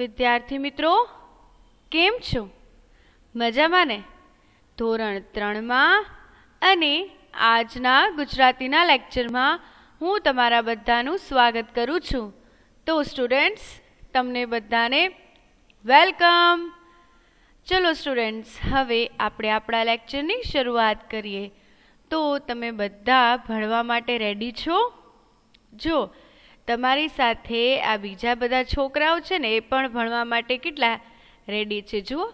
વિદ્યાર્થી મિત્રો કેમ છો મજામાં ને ધોરણ ત્રણમાં અને આજના ગુજરાતીના લેક્ચરમાં હું તમારા બધાનું સ્વાગત કરું છું તો સ્ટુડન્ટ્સ તમને બધાને વેલકમ ચલો સ્ટુડન્ટ્સ હવે આપણે આપણા લેક્ચરની શરૂઆત કરીએ તો તમે બધા ભણવા માટે રેડી છો જો તમારી સાથે આ બીજા બધા છોકરાઓ છે ને એ પણ ભણવા માટે કેટલા રેડી છે જુઓ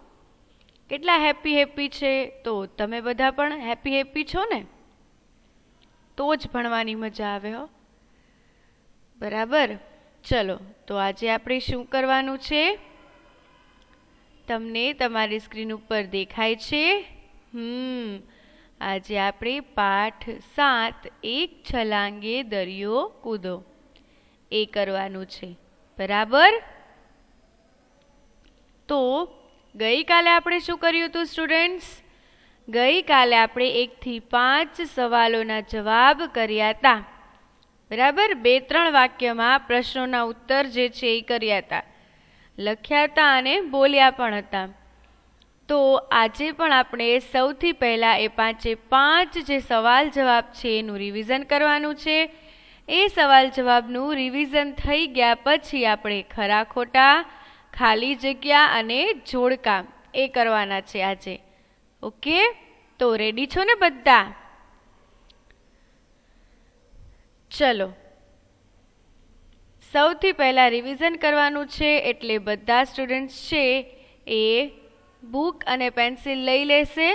કેટલા હેપી હેપી છે તો તમે બધા પણ હેપી હેપી છો ને તો જ ભણવાની મજા આવે હો બરાબર ચલો તો આજે આપણે શું કરવાનું છે તમને તમારી સ્ક્રીન ઉપર દેખાય છે હમ આજે આપણે પાઠ સાત એક છલાંગે દરિયો કૂદો એ કરવાનું છે બરાબર તો ગઈકાલે આપણે શું કર્યું હતું સ્ટુડન્ટ્સ ગઈકાલે આપણે એકથી પાંચ સવાલોના જવાબ કર્યા હતા બરાબર બે ત્રણ વાક્યમાં પ્રશ્નોના ઉત્તર જે છે એ કર્યા હતા લખ્યા હતા અને બોલ્યા પણ હતા તો આજે પણ આપણે સૌથી પહેલાં એ પાંચે પાંચ જે સવાલ જવાબ છે એનું રિવિઝન કરવાનું છે એ સવાલ જવાબનું રિવિઝન થઈ ગયા પછી આપણે ખરા ખોટા ખાલી જગ્યા અને જોડકામ એ કરવાના છે આજે ઓકે તો રેડી છો ને બધા ચલો સૌથી પહેલાં રિવિઝન કરવાનું છે એટલે બધા સ્ટુડન્ટ્સ છે એ બુક અને પેન્સિલ લઈ લેશે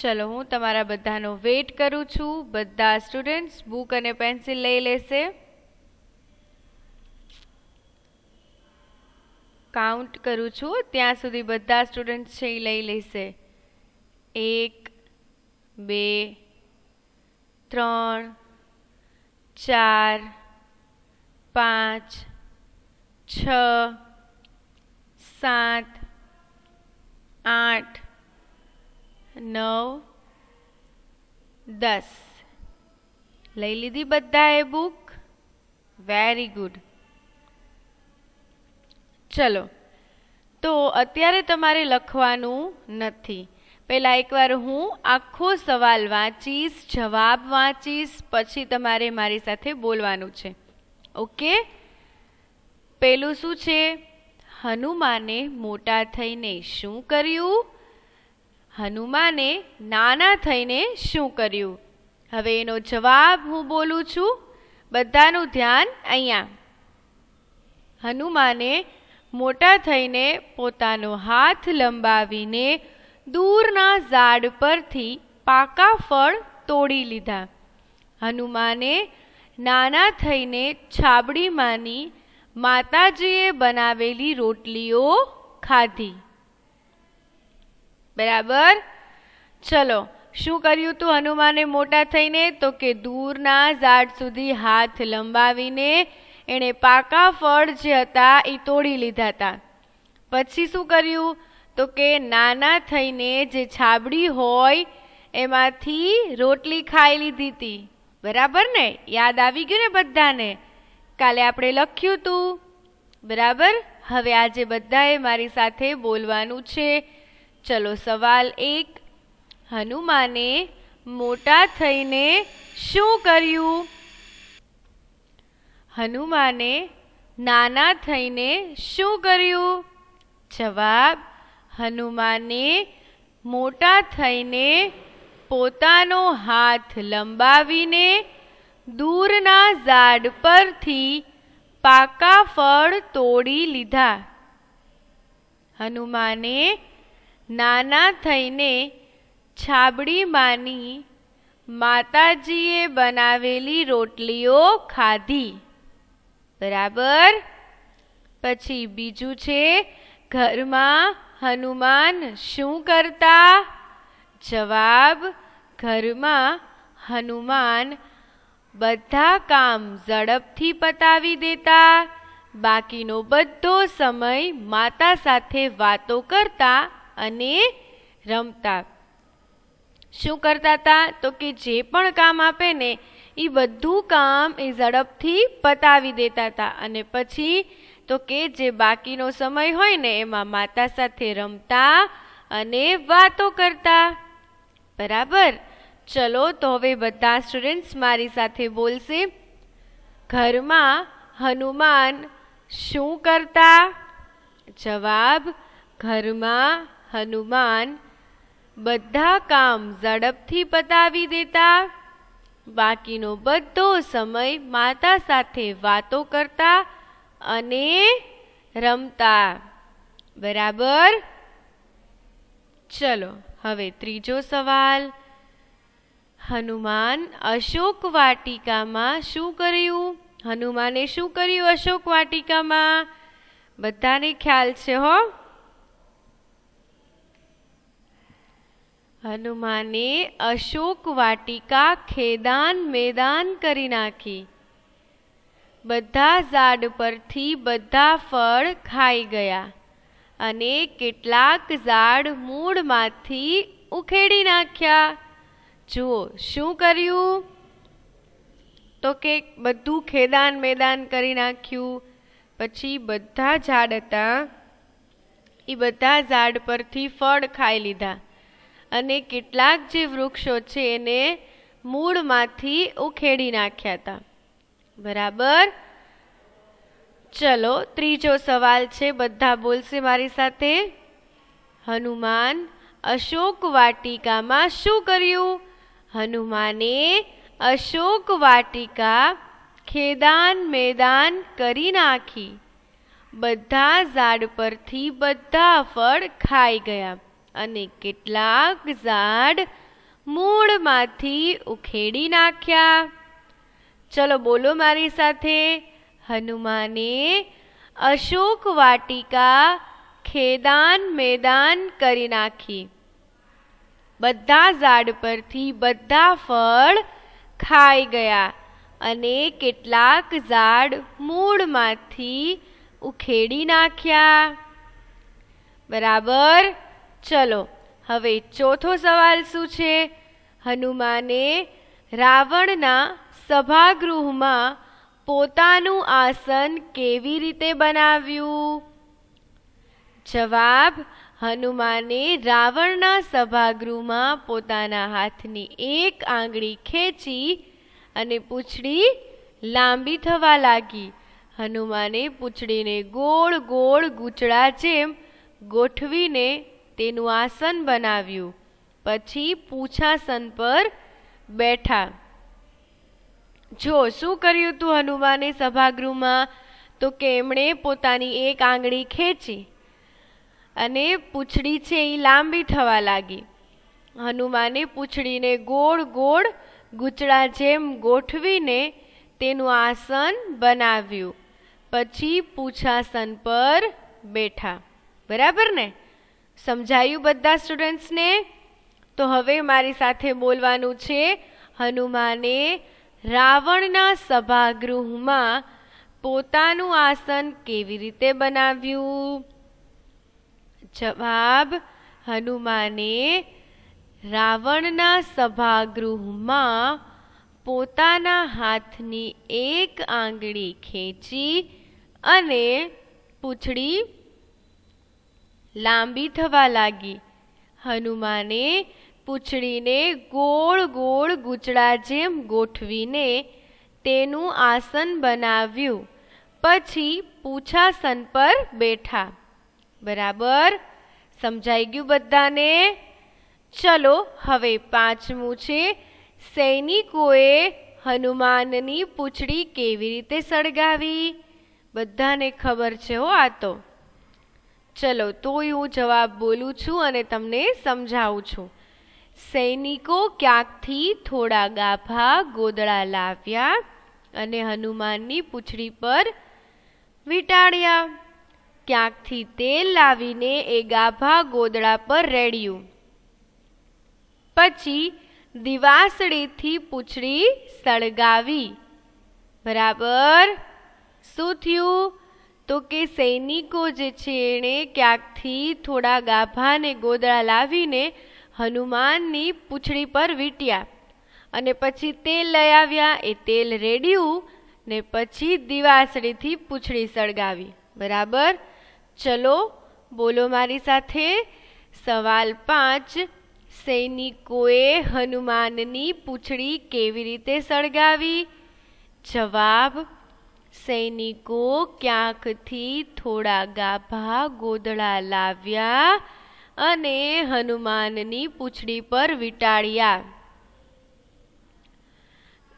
ચલો હું તમારા બધાનો વેઇટ કરું છું બધા સ્ટુડન્ટ્સ બુક અને પેન્સિલ લઈ લેશે કાઉન્ટ કરું છું ત્યાં સુધી બધા સ્ટુડન્ટ્સ છે એ લઈ લેશે એક બે ત્રણ ચાર પાંચ છ સાત આઠ નવ દસ લઈ લીધી બધાએ બુક વેરી ગુડ ચલો તો અત્યારે તમારે લખવાનું નથી પહેલાં એકવાર હું આખો સવાલ વાંચીશ જવાબ વાંચીશ પછી તમારે મારી સાથે બોલવાનું છે ઓકે પેલું શું છે હનુમાને મોટા થઈને શું કર્યું હનુમાને નાના થઈને શું કર્યું હવે એનો જવાબ હું બોલું છું બધાનું ધ્યાન અહીંયા હનુમાને મોટા થઈને પોતાનો હાથ લંબાવીને દૂરના ઝાડ પરથી પાકા ફળ તોડી લીધા હનુમાને નાના થઈને છાબડીમાંની માતાજીએ બનાવેલી રોટલીઓ ખાધી બરાબર ચલો શું કર્યું હતું હનુમાને મોટા થઈને તો કે દૂરના ઝાડ સુધી હાથ લંબાવીને એણે પાકા ફળ જે હતા એ તોડી લીધા હતા પછી શું કર્યું તો કે નાના થઈને જે છાબડી હોય એમાંથી રોટલી ખાઈ લીધી હતી બરાબર ને યાદ આવી ગયું ને બધાને કાલે આપણે લખ્યું હતું બરાબર હવે આજે બધાએ મારી સાથે બોલવાનું છે ચલો સવાલ એક હનુમાને મોટા થઈને શું કર્યું હનુમાને નાના થઈને શું કર્યું જવાબ હનુમાને મોટા થઈને પોતાનો હાથ લંબાવીને દૂરના ઝાડ પરથી પાકા ફળ તોડી લીધા હનુમાને નાના થઈને છાબડીમાંની માતાજીએ બનાવેલી રોટલીઓ ખાધી બરાબર પછી બીજું છે ઘરમાં હનુમાન શું કરતા જવાબ ઘરમાં હનુમાન બધા કામ ઝડપથી પતાવી દેતા બાકીનો બધો સમય માતા સાથે વાતો કરતા અને રમતા શું કરતા હતા તો કે જે પણ કામ આપે ને એ બધું કામ એ ઝડપથી પતાવી દેતા હતા અને પછી તો કે જે બાકીનો સમય હોય ને એમાં માતા સાથે રમતા અને વાતો કરતા બરાબર ચલો તો હવે બધા સ્ટુડન્ટ્સ મારી સાથે બોલશે ઘરમાં હનુમાન શું કરતા જવાબ ઘરમાં હનુમાન બધા કામ ઝડપથી પતાવી દેતા બાકીનો બધો સમય માતા સાથે વાતો કરતા અને રમતા બરાબર ચલો હવે ત્રીજો સવાલ હનુમાન અશોક વાટિકામાં શું કર્યું હનુમાને શું કર્યું અશોક વાટિકામાં બધાને ખ્યાલ છે હો હનુમાને અશોક વાટિકા ખેદાન મેદાન કરી નાખી બધા ઝાડ પરથી બધા ફળ ખાઈ ગયા અને કેટલાક ઝાડ મૂળમાંથી ઉખેડી નાખ્યા જુઓ શું કર્યું તો કે બધું ખેદાન મેદાન કરી નાખ્યું પછી બધા ઝાડ હતા એ બધા ઝાડ પરથી ફળ ખાઈ લીધા અને કેટલાક જે વૃક્ષો છે એને મૂળમાંથી ઉખેડી નાખ્યા હતા બરાબર ચલો ત્રીજો સવાલ છે બધા બોલશે મારી સાથે હનુમાન અશોક વાટિકામાં શું કર્યું હનુમાને અશોક વાટિકા ખેદાન મેદાન કરી નાખી બધા ઝાડ પરથી બધા ફળ ખાઈ ગયા અને કેટલાક ઝાડ મૂળમાંથી ઉખેડી નાખ્યા ચલો બોલો મારી સાથે હનુમાને અશוק વાટિકા ખેદાન મેદાન કરી નાખી બધા ઝાડ પરથી બધા ફળ ખાઈ ગયા અને કેટલાક ઝાડ મૂળમાંથી ઉખેડી નાખ્યા બરાબર ચલો હવે ચોથો સવાલ શું છે હનુમાને રાવણના સભાગૃહમાં પોતાનું આસન કેવી રીતે બનાવ્યું જવાબ હનુમાને રાવણના સભાગૃહમાં પોતાના હાથની એક આંગળી ખેંચી અને પૂછડી લાંબી થવા લાગી હનુમાને પૂંછડીને ગોળ ગોળ ગૂંચળા જેમ ગોઠવીને તેનું આસન બનાવ્યું પછી પૂછાસન પર બેઠા જો શું કર્યું તું હનુમાને સભાગૃહમાં તો કે એમણે પોતાની એક આંગળી ખેંચી અને પૂંછડી છે એ લાંબી થવા લાગી હનુમાને પૂંછડીને ગોળ ગોળ ગૂંચળા જેમ ગોઠવીને તેનું આસન બનાવ્યું પછી પૂછાસન પર બેઠા બરાબર ને સમજાયું બધા સ્ટુડન્ટ્સને તો હવે મારી સાથે બોલવાનું છે હનુમાને રાવણના સભાગૃહમાં પોતાનું આસન કેવી રીતે બનાવ્યું જવાબ હનુમાને રાવણના સભાગૃહમાં પોતાના હાથની એક આંગળી ખેંચી અને પૂંછડી લાંબી થવા લાગી હનુમાને પૂંછડીને ગોળ ગોળ ગૂંચડા જેમ ગોઠવીને તેનું આસન બનાવ્યું પછી પૂછાસન પર બેઠા બરાબર સમજાઈ ગયું બધાને ચલો હવે પાંચમું છે સૈનિકોએ હનુમાનની પૂંછડી કેવી રીતે સળગાવી બધાને ખબર છે હો આ તો ચલો તોય હું જવાબ બોલું છું અને તમને સમજાવું છું સૈનિકો ક્યાંકથી થોડા ગાભા ગોદળા લાવ્યા અને હનુમાનની પૂંછડી પર વીંટાળ્યા ક્યાંકથી તેલ લાવીને એ ગાભા ગોદળા પર રેડ્યું પછી દિવાસળીથી પૂંછડી સળગાવી બરાબર શું થયું તો કે સૈનિકો જે છે એણે ક્યાંકથી થોડા ગાભાને ગોદળા લાવીને હનુમાનની પૂંછડી પર વીટ્યા અને પછી તેલ લઈ આવ્યા એ તેલ રેડ્યું ને પછી દિવાસળીથી પૂંછડી સળગાવી બરાબર ચલો બોલો મારી સાથે સવાલ પાંચ સૈનિકોએ હનુમાનની પૂંછડી કેવી રીતે સળગાવી જવાબ સૈનિકો ક્યાંકથી થોડા ગાભા ગોદળા લાવ્યા અને હનુમાનની પૂંછડી પર વીંટાળ્યા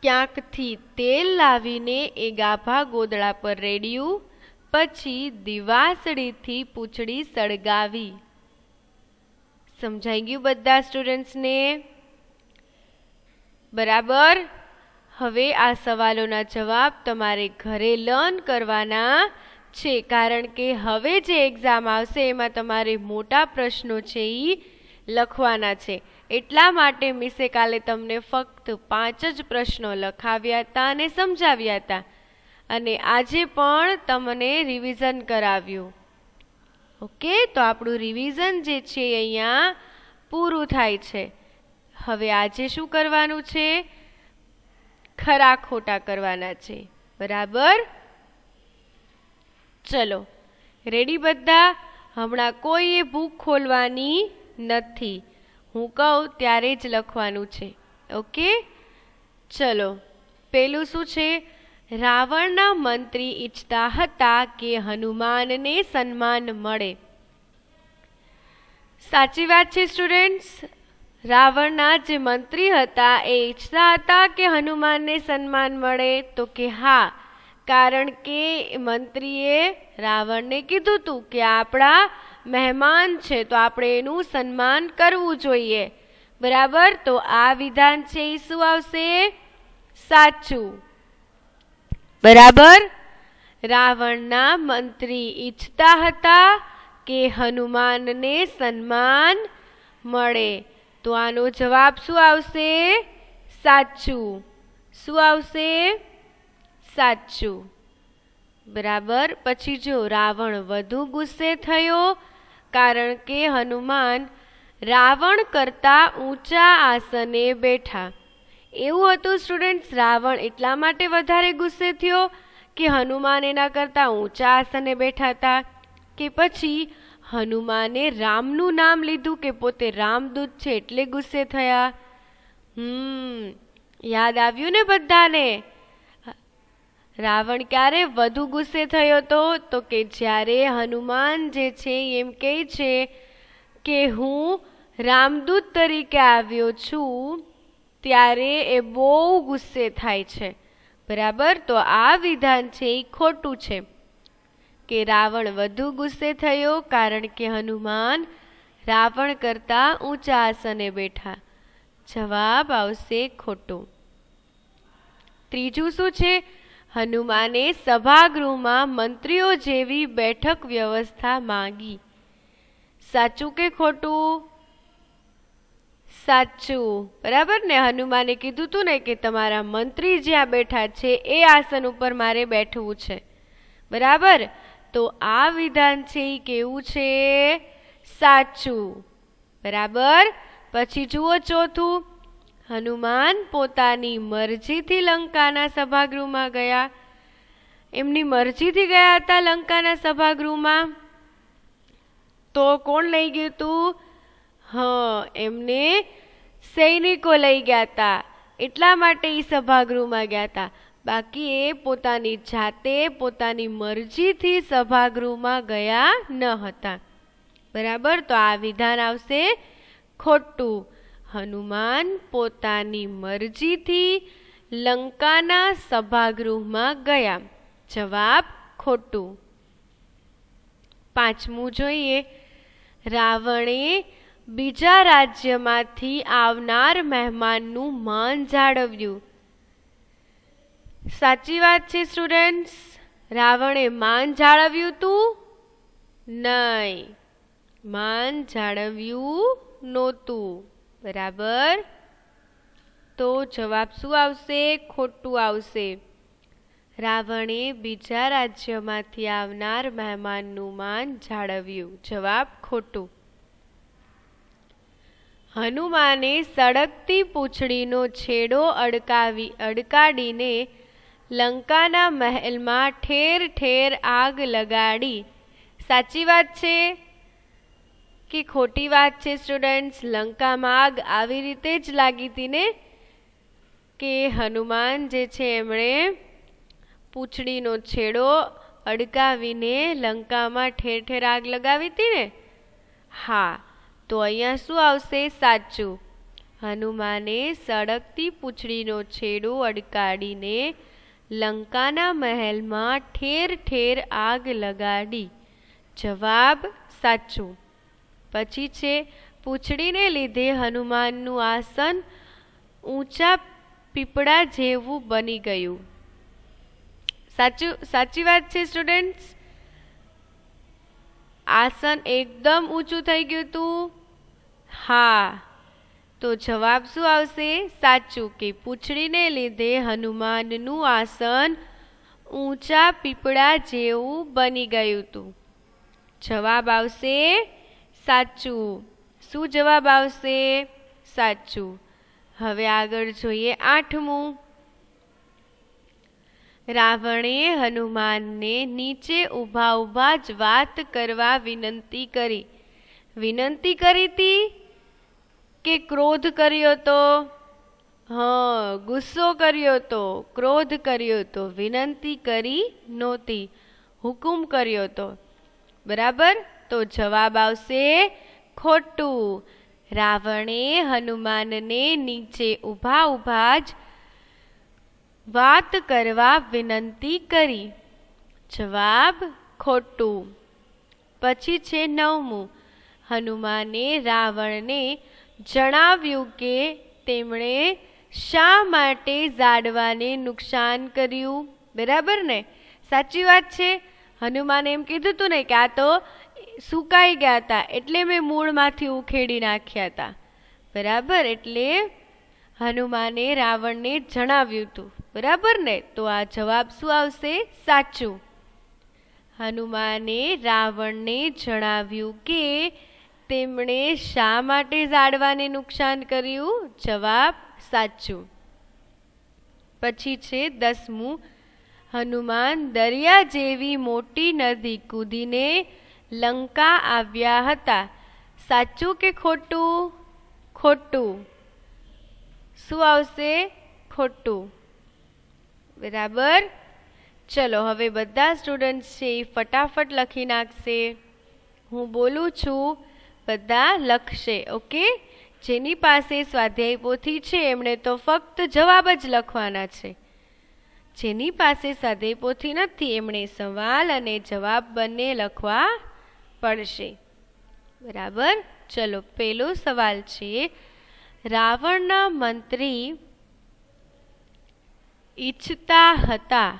ક્યાંકથી તેલ લાવીને એ ગાભા ગોદળા પર રેડ્યું પછી દિવાસળીથી પૂંછડી સળગાવી સમજાઈ ગયું બધા સ્ટુડન્ટ્સને બરાબર હવે આ સવાલોના જવાબ તમારે ઘરે લર્ન કરવાના છે કારણ કે હવે જે એક્ઝામ આવશે એમાં તમારે મોટા પ્રશ્નો છે એ લખવાના છે એટલા માટે મિસે કાલે તમને ફક્ત પાંચ જ પ્રશ્નો લખાવ્યા હતા અને સમજાવ્યા હતા અને આજે પણ તમને રિવિઝન કરાવ્યું ઓકે તો આપણું રિવિઝન જે છે અહીંયા પૂરું થાય છે હવે આજે શું કરવાનું છે ખરા ખોટા કરવાના છે બરાબર ચલો રેડી બધા હમણાં કોઈએ બુક ખોલવાની નથી હું કહું ત્યારે જ લખવાનું છે ઓકે ચલો પેલું શું છે રાવણના મંત્રી ઈચ્છતા હતા કે હનુમાનને સન્માન મળે સાચી વાત છે સ્ટુડન્ટ્સ રાવણના જે મંત્રી હતા એ ઈચ્છતા હતા કે હનુમાનને સન્માન મળે તો કે હા કારણ કે મંત્રીએ રાવણને કીધું હતું કે આપણા મહેમાન છે તો આપણે એનું સન્માન કરવું જોઈએ બરાબર તો આ વિધાન છે એ શું આવશે સાચું બરાબર રાવણના મંત્રી ઈચ્છતા હતા કે હનુમાનને સન્માન મળે તો આનો જવાબ શું આવશે સાચું શું આવશે સાચું બરાબર પછી જો રાવણ વધુ ગુસ્સે થયો કારણ કે હનુમાન રાવણ કરતાં ઊંચા આસને બેઠા એવું હતું સ્ટુડન્ટ્સ રાવણ એટલા માટે વધારે ગુસ્સે થયો કે હનુમાન એના કરતાં ઊંચા આસને બેઠા હતા કે પછી હનુમાને રામનું નામ લીધું કે પોતે રામદૂત છે એટલે ગુસ્સે થયા હમ યાદ આવ્યું ને બધાને રાવણ ક્યારે વધુ ગુસ્સે થયો હતો તો કે જ્યારે હનુમાન જે છે એમ કહે છે કે હું રામદૂત તરીકે આવ્યો છું ત્યારે એ બહુ ગુસ્સે થાય છે બરાબર તો આ વિધાન છે એ ખોટું છે કે રાવણ વધુ ગુસ્સે થયો કારણ કે હનુમાન રાવણ કરતાં ઊંચા આસને બેઠા જવાબ આવશે ખોટો ત્રીજું શું છે હનુમાને સભાગૃહમાં મંત્રીઓ જેવી બેઠક વ્યવસ્થા માંગી સાચું કે ખોટું સાચું બરાબર ને હનુમાને કીધું હતું ને કે તમારા મંત્રી જ્યાં બેઠા છે એ આસન ઉપર મારે બેઠવું છે બરાબર તો આ વિધાન છે એ કેવું છે સાચું બરાબર પછી જુઓ ચોથું હનુમાન પોતાની મરજીથી લંકાના સભાગૃહમાં ગયા એમની મરજીથી ગયા હતા લંકાના સભાગૃહમાં તો કોણ લઈ ગયું તું હા એમને સૈનિકો લઈ ગયા હતા એટલા માટે એ સભાગૃહમાં ગયા હતા બાકી એ પોતાની જાતે પોતાની મરજીથી સભાગૃહમાં ગયા ન હતા બરાબર તો આ વિધાન આવશે ખોટું હનુમાન પોતાની મરજીથી લંકાના સભાગૃહમાં ગયા જવાબ ખોટું પાંચમું જોઈએ રાવણે બીજા રાજ્યમાંથી આવનાર મહેમાનનું માન જાળવ્યું સાચી વાત છે સ્ટુડન્ટ્સ રાવણે માન જાળવ્યું તું નહીં માન જાળવ્યું નહોતું બરાબર તો જવાબ શું આવશે ખોટું આવશે રાવણે બીજા રાજ્યમાંથી આવનાર મહેમાનનું માન જાળવ્યું જવાબ ખોટું હનુમાને સડકતી પૂંછડીનો છેડો અડકાવી અડકાડીને લંકાના મહેલમાં ઠેર ઠેર આગ લગાડી સાચી વાત છે કે ખોટી વાત છે સ્ટુડન્ટ્સ લંકામાં આગ આવી રીતે જ લાગી હતી ને કે હનુમાન જે છે એમણે પૂંછડીનો છેડો અડકાવીને લંકામાં ઠેર ઠેર આગ લગાવી હતી ને હા તો અહીંયા શું આવશે સાચું હનુમાને સળગતી પૂંછડીનો છેડો અડકાડીને લંકાના મહેલમાં ઠેર ઠેર આગ લગાડી જવાબ સાચો પછી છે પૂંછડીને લીધે હનુમાનનું આસન ઊંચા પીપળા જેવું બની ગયું સાચું સાચી વાત છે સ્ટુડન્ટ્સ આસન એકદમ ઊંચું થઈ ગયું હતું હા તો જવાબ શું આવશે સાચું કે પૂંછડીને લીધે હનુમાનનું આસન ઊંચા પીપળા જેવું બની ગયું હતું જવાબ આવશે સાચું શું જવાબ આવશે સાચું હવે આગળ જોઈએ આઠમું રાવણે હનુમાનને નીચે ઊભા ઊભા જ વાત કરવા વિનંતી કરી વિનંતી કરી હતી કે ક્રોધ કર્યો તો હા ગુસ્સો કર્યો તો ક્રોધ કર્યો તો વિનંતી કરી નહોતી હુકુમ કર્યો તો બરાબર તો જવાબ આવશે ખોટું રાવણે હનુમાનને નીચે ઊભા ઊભા જ વાત કરવા વિનંતી કરી જવાબ ખોટું પછી છે નવમું હનુમાને રાવણને જણાવ્યું કે તેમણે શા માટે ઝાડવાને નુકસાન કર્યું બરાબર ને સાચી વાત છે હનુમાને એમ કીધું હતું ને કે આ તો સુકાઈ ગયા હતા એટલે મેં મૂળમાંથી ઉખેડી નાખ્યા હતા બરાબર એટલે હનુમાને રાવણને જણાવ્યું હતું બરાબર ને તો આ જવાબ શું આવશે સાચું હનુમાને રાવણને જણાવ્યું કે તેમણે શા માટે ઝાડવાને નુકસાન કર્યું જવાબ સાચું પછી છે દસમું હનુમાન દરિયા જેવી મોટી નદી કૂદીને લંકા આવ્યા હતા સાચું કે ખોટું ખોટું શું આવશે ખોટું બરાબર ચલો હવે બધા સ્ટુડન્ટ્સ છે એ ફટાફટ લખી નાખશે હું બોલું છું બધા લખશે ઓકે જેની પાસે સ્વાધ્યાય પોથી છે એમણે તો ફક્ત જવાબ જ લખવાના છે જેની પાસે સ્વાધ્યાય પોથી નથી એમણે સવાલ અને જવાબ બંને લખવા પડશે બરાબર ચલો પહેલો સવાલ છે રાવણના મંત્રી ઈચ્છતા હતા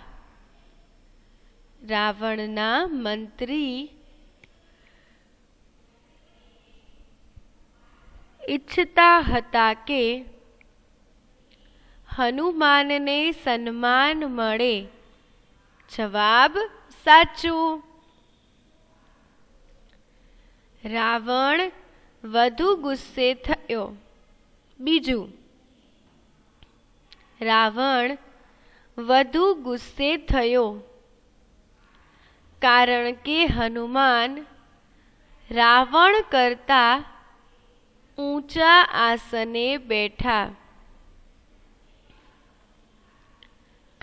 રાવણના મંત્રી इच्छता हता के हनुमान ने सन्मान मड़े जवाब साचो रावण वधु गुस्से थयो बीजू रावण वधु गुस्से थयो कारण के हनुमान रावण करता ઊંચા આસને બેઠા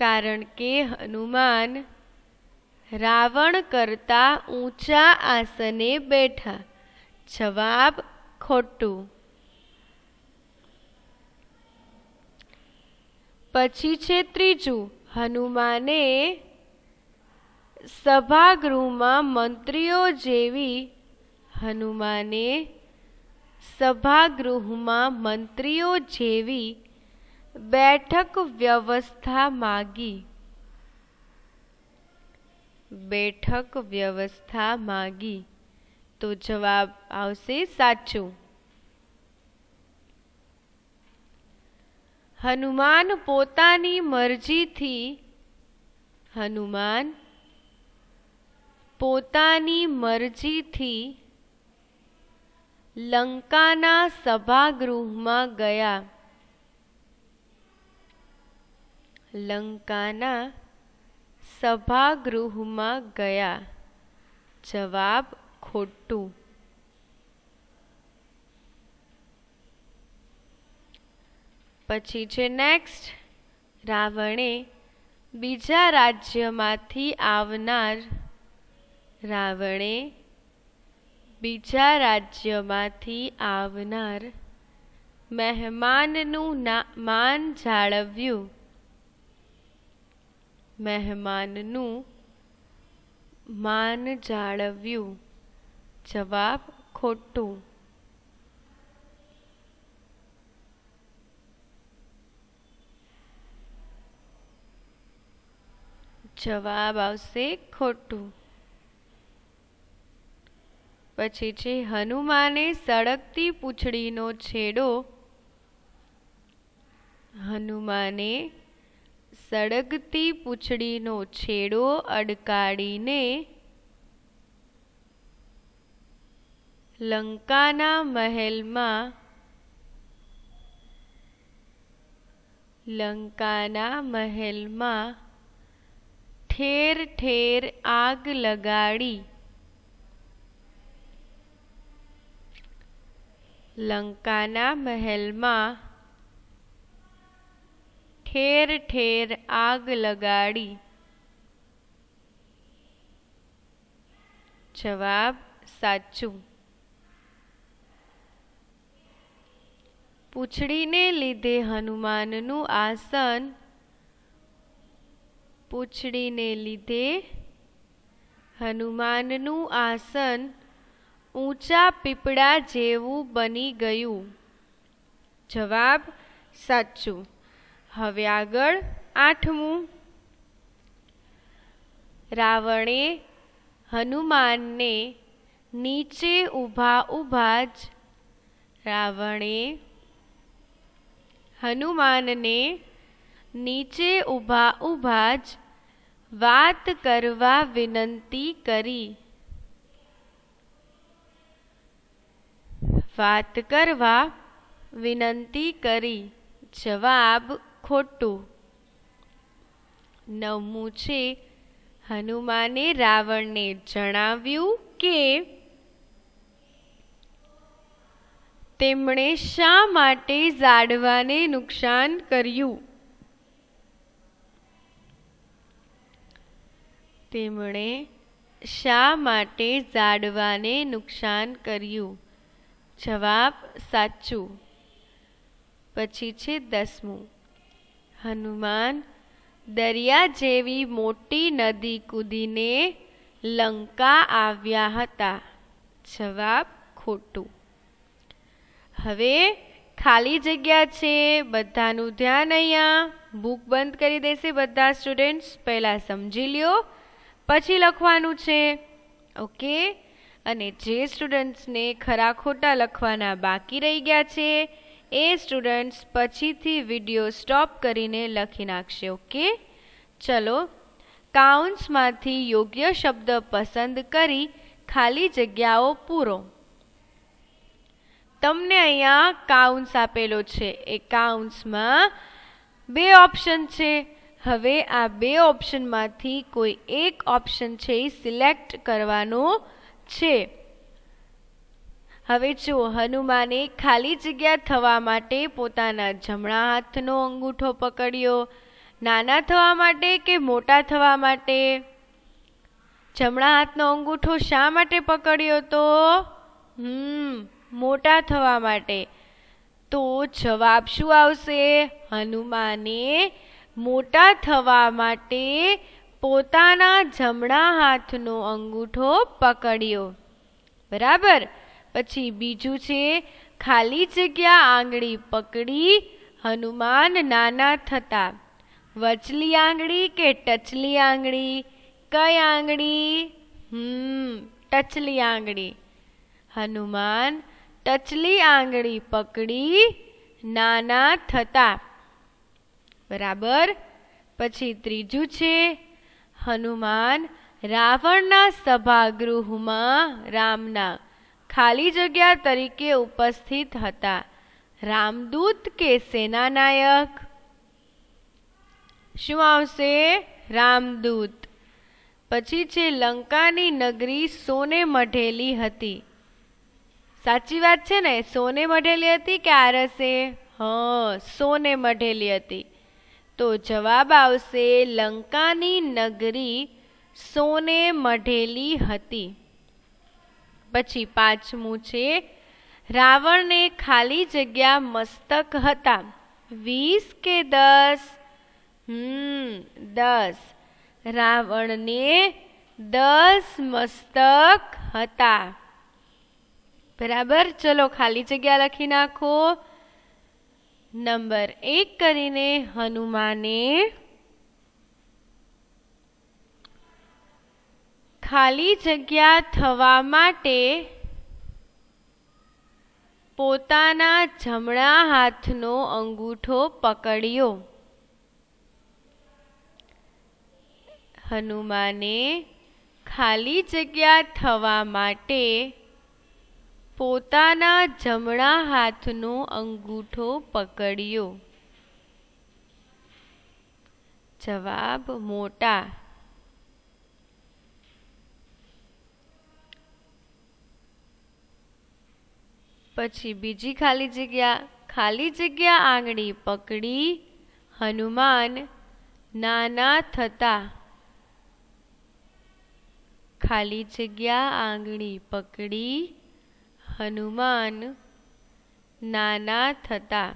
કારણ કે હનુમાન રાવણ કરતા ઊંચા આસને બેઠા જવાબ ખોટું પછી છે ત્રીજું હનુમાને સભાગૃહમાં મંત્રીઓ જેવી હનુમાને સભાગૃહમાં મંત્રીઓ જેવી બેઠક વ્યવસ્થા માગી બેઠક વ્યવસ્થા માગી તો જવાબ આવશે સાચું હનુમાન પોતાની મરજીથી હનુમાન પોતાની મરજીથી લંકાના સભાગૃહમાં ગયા લંકાના સભાગૃહમાં ગયા જવાબ ખોટું પછી છે નેક્સ્ટ રાવણે બીજા રાજ્યમાંથી આવનાર રાવણે બીજા રાજ્યમાંથી આવનાર મહેમાનનું ના માન જાળવ્યું મહેમાનનું માન જાળવ્યું જવાબ ખોટું જવાબ આવશે ખોટું પછી છે હનુમાને સળગતી પૂંછડીનો છેડો હનુમાને સળગતી પૂંછડીનો છેડો અડકાડીને લંકાના મહેલમાં લંકાના મહેલમાં ઠેર ઠેર આગ લગાડી લંકાના મહેલમાં ઠેર ઠેર આગ લગાડી જવાબ સાચું પૂંછડીને લીધે હનુમાનનું આસન પૂછડીને લીધે હનુમાનનું આસન ઊંચા પીપળા જેવું બની ગયું જવાબ સાચું હવે આગળ આઠમું રાવણે હનુમાનને નીચે ઊભા ઊભા જ રાવણે હનુમાનને નીચે ઊભા ઊભા જ વાત કરવા વિનંતી કરી વાત કરવા વિનંતી કરી જવાબ ખોટો નવમું છે હનુમાને રાવણને જણાવ્યું કે તેમણે શા માટે ઝાડવાને નુકસાન કર્યું તેમણે શા માટે ઝાડવાને નુકસાન કર્યું જવાબ સાચું પછી છે દસમું હનુમાન દરિયા જેવી મોટી નદી કૂદીને લંકા આવ્યા હતા જવાબ ખોટું હવે ખાલી જગ્યા છે બધાનું ધ્યાન અહીંયા બુક બંધ કરી દેશે બધા સ્ટુડન્ટ્સ પહેલાં સમજી લ્યો પછી લખવાનું છે ઓકે અને જે સ્ટુડન્ટ્સને ખરા ખોટા લખવાના બાકી રહી ગયા છે એ સ્ટુડન્ટ્સ પછીથી વિડીયો સ્ટોપ કરીને લખી નાખશે ઓકે ચલો કાઉન્ટ્સમાંથી યોગ્ય શબ્દ પસંદ કરી ખાલી જગ્યાઓ પૂરો તમને અહીંયા કાઉન્ટ્સ આપેલો છે એ કાઉન્ટ્સમાં બે ઓપ્શન છે હવે આ બે ઓપ્શનમાંથી કોઈ એક ઓપ્શન છે એ સિલેક્ટ કરવાનું છે હવે જો હનુમાને ખાલી જગ્યા થવા માટે પોતાના જમણા હાથનો અંગૂઠો પકડ્યો નાના થવા માટે કે મોટા થવા માટે જમણા હાથનો અંગૂઠો શા માટે પકડ્યો તો હમ મોટા થવા માટે તો જવાબ શું આવશે હનુમાને મોટા થવા માટે પોતાના જમણા હાથનો અંગૂઠો પકડ્યો બરાબર પછી બીજું છે ખાલી જગ્યા આંગળી પકડી હનુમાન નાના થતા વચલી આંગળી કે ટચલી આંગળી કઈ આંગળી હમ ટચલી આંગળી હનુમાન ટચલી આંગળી પકડી નાના થતા બરાબર પછી ત્રીજું છે હનુમાન રાવણના સભાગૃહમાં રામના ખાલી જગ્યા તરીકે ઉપસ્થિત હતા રામદૂત કે સેનાનાયક શું આવશે રામદૂત પછી છે લંકાની નગરી સોને મઢેલી હતી સાચી વાત છે ને સોને મઢેલી હતી કે આરસે હ સોને મઢેલી હતી તો જવાબ આવશે લંકાની નગરી સોને મઢેલી હતી પછી પાંચમું છે રાવણને ખાલી જગ્યા મસ્તક હતા વીસ કે દસ હમ દસ રાવણને દસ મસ્તક હતા બરાબર ચલો ખાલી જગ્યા લખી નાખો નંબર એક કરીને હનુમાને ખાલી જગ્યા થવા માટે પોતાના જમણા હાથનો અંગૂઠો પકડ્યો હનુમાને ખાલી જગ્યા થવા માટે પોતાના જમણા હાથનો અંગૂઠો પકડ્યો જવાબ મોટા પછી બીજી ખાલી જગ્યા ખાલી જગ્યા આંગળી પકડી હનુમાન નાના થતા ખાલી જગ્યા આંગળી પકડી હનુમાન નાના થતા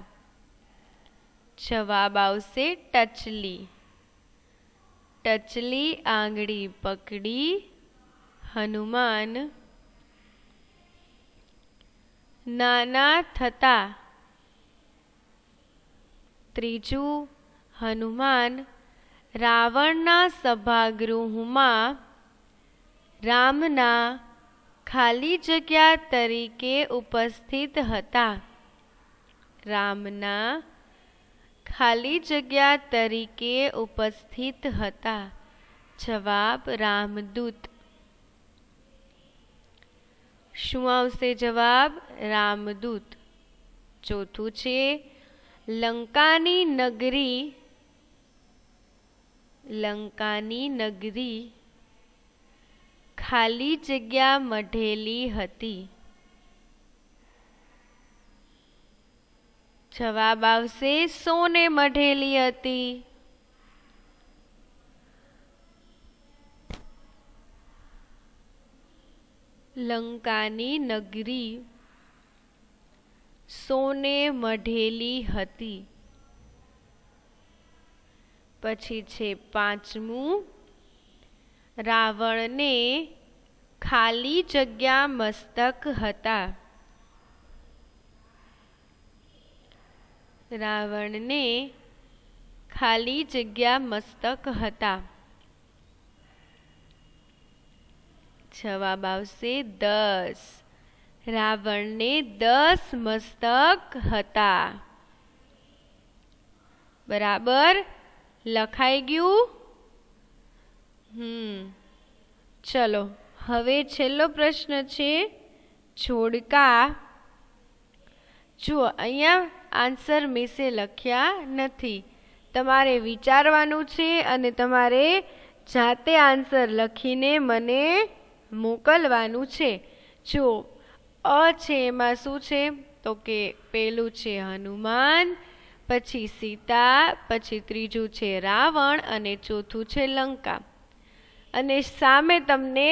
જવાબ આવશે ટચલી ટચલી આંગળી પકડી હનુમાન નાના થતા ત્રીજું હનુમાન રાવણના સભાગૃહમાં રામના ખાલી જગ્યા તરીકે ઉપસ્થિત હતા રામના ખાલી જગ્યા તરીકે ઉપસ્થિત હતા જવાબ રામદૂત શું આવશે જવાબ રામદૂત ચોથું છે લંકાની નગરી લંકાની નગરી ખાલી જગ્યા મઢેલી હતી જવાબ આવશે સોને મઢેલી હતી લંકાની નગરી સોને મઢેલી હતી પછી છે પાંચમું રાવણને ખાલી જગ્યા મસ્તક હતા રાવણને ખાલી જગ્યા મસ્તક હતા જવાબ આવશે દસ રાવણને દસ મસ્તક હતા બરાબર લખાઈ ગયું હમ ચલો હવે છેલ્લો પ્રશ્ન છે છોડકા જુઓ અહીંયા આન્સર મિસે લખ્યા નથી તમારે વિચારવાનું છે અને તમારે જાતે આન્સર લખીને મને મોકલવાનું છે જો અ છે એમાં શું છે તો કે પહેલું છે હનુમાન પછી સીતા પછી ત્રીજું છે રાવણ અને ચોથું છે લંકા અને સામે તમને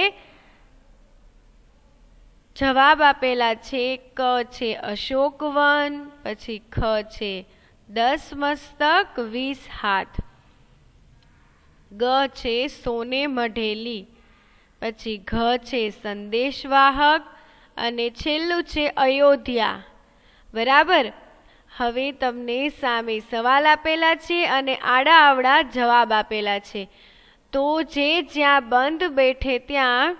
જવાબ આપેલા છે ક છે અશોકવન પછી ખ છે દસ મસ્તક વીસ હાથ ગ છે સોને મઢેલી પછી ઘ છે સંદેશવાહક અને છેલ્લું છે અયોધ્યા બરાબર હવે તમને સામે સવાલ આપેલા છે અને આડા આવડા જવાબ આપેલા છે તો જે જ્યાં બંધ બેઠે ત્યાં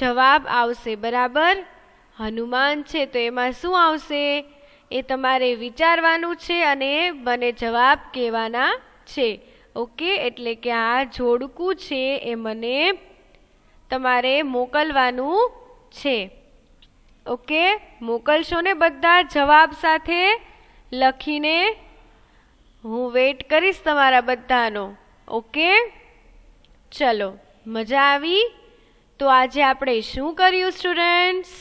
જવાબ આવશે બરાબર હનુમાન છે તો એમાં શું આવશે એ તમારે વિચારવાનું છે અને મને જવાબ કહેવાના છે ઓકે એટલે કે આ જોડકું છે એ મને તમારે મોકલવાનું છે ઓકે મોકલશો ને બધા જવાબ સાથે લખીને હું વેટ કરીશ તમારા બધાનો ઓકે ચલો મજા આવી તો આજે આપણે શું કર્યું સ્ટુડન્ટ્સ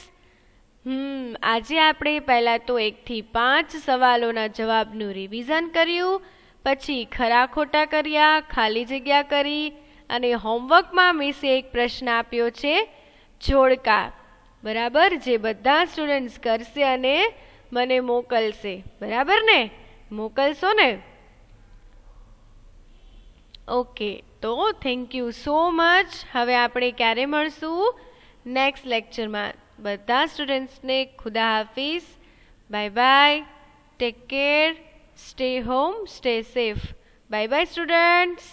હમ આજે આપણે પહેલાં તો એકથી પાંચ સવાલોના જવાબનું રિવિઝન કર્યું પછી ખરા ખોટા કર્યા ખાલી જગ્યા કરી અને હોમવર્કમાં મિસે એક પ્રશ્ન આપ્યો છે જોડકા બરાબર જે બધા સ્ટુડન્ટ્સ કરશે અને મને મોકલશે બરાબર ને મોકલશો ને ઓકે તો થેન્ક યુ સો મચ હવે આપણે ક્યારે મળશું નેક્સ્ટ લેક્ચરમાં બધા સ્ટુડન્ટ્સને ખુદા હાફિઝ bye bye take care stay home stay safe bye bye students